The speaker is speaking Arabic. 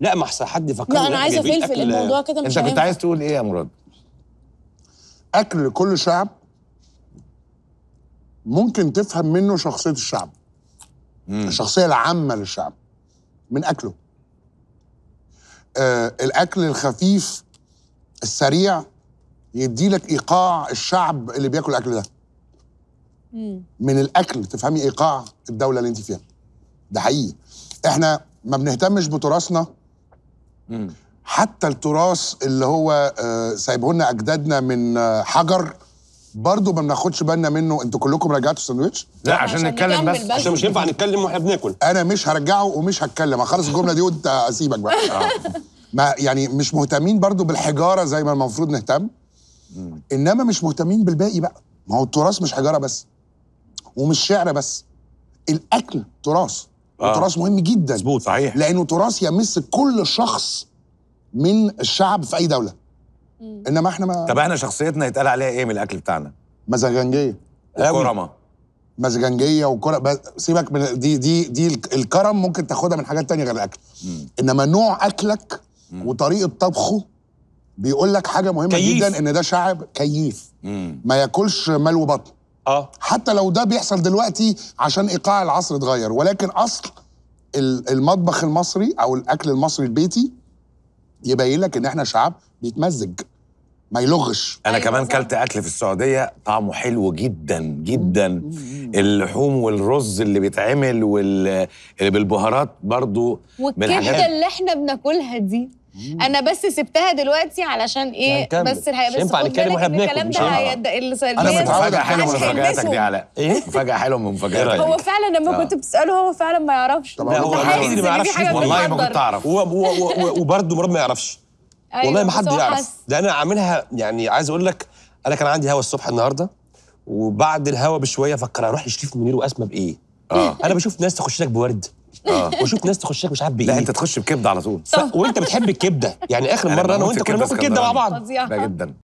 لا ما احسن حد فكر لا انا عايزه فلفل الموضوع كده مش انت كنت عايز تقول ايه يا مراد؟ اكل كل شعب ممكن تفهم منه شخصيه الشعب مم. الشخصيه العامه للشعب من اكله آه الاكل الخفيف السريع يدي لك ايقاع الشعب اللي بياكل الاكل ده مم. من الاكل تفهمي ايقاع الدوله اللي انت فيها ده حقيقي احنا ما بنهتمش بتراثنا حتى التراث اللي هو آه، سايبه لنا اجدادنا من آه، حجر برضه ما بناخدش بالنا منه انتوا كلكم رجعتوا الساندوتش؟ لا عشان, عشان نتكلم بس عشان مش ينفع نتكلم واحنا بناكل انا مش هرجعه ومش هتكلم هخلص الجمله دي وانت اسيبك بقى آه. ما يعني مش مهتمين برضه بالحجاره زي ما المفروض نهتم انما مش مهتمين بالباقي بقى ما هو التراث مش حجاره بس ومش شعر بس الاكل تراث آه. وتراث مهم جدا مظبوط صحيح لانه تراث يمس كل شخص من الشعب في اي دوله مم. انما احنا ما طب احنا شخصيتنا يتقال عليها ايه من الاكل بتاعنا مزجنجيه كرمه مزجنجيه وكرة سيبك من دي دي دي الكرم ممكن تاخدها من حاجات تانية غير الاكل مم. انما نوع اكلك مم. وطريقه طبخه بيقول لك حاجه مهمه كيف. جدا ان ده شعب كيف مم. ما ياكلش مال وبطن اه حتى لو ده بيحصل دلوقتي عشان ايقاع العصر اتغير ولكن اصل المطبخ المصري او الاكل المصري البيتي يبين لك ان احنا شعب بيتمزج ما يلغش انا أيوة كمان كلت اكل في السعوديه طعمه حلو جدا جدا اللحوم والرز اللي بيتعمل وال بالبهارات برضو والكبده اللي احنا بناكلها دي انا بس سبتها دلوقتي علشان ايه يعني بس الحقيقه بس الكلام ده واحنا الكلام ده انا متعود على من مفاجاتك دي علاء ايه مفاجاه حلوه من مفاجاتك إيه هو فعلا لما آه. كنت بتساله هو فعلا ما يعرفش طبعا هو اللي ما يعرفش والله ما كنت اعرف وبرده مراد ما يعرفش أيوة، والله ما حد يعرف ده انا عاملها يعني عايز اقول لك انا كان عندي هوا الصبح النهارده وبعد الهوا بشويه فكر اروح لشريف منير واسمى بايه اه انا بشوف ناس تخش لك بورد آه. واشوف ناس تخش لك مش عارف بايه لا انت تخش بكبده على طول وانت بتحب الكبده يعني اخر مره انا وانت كنا بناكل كبده مع بعض جدا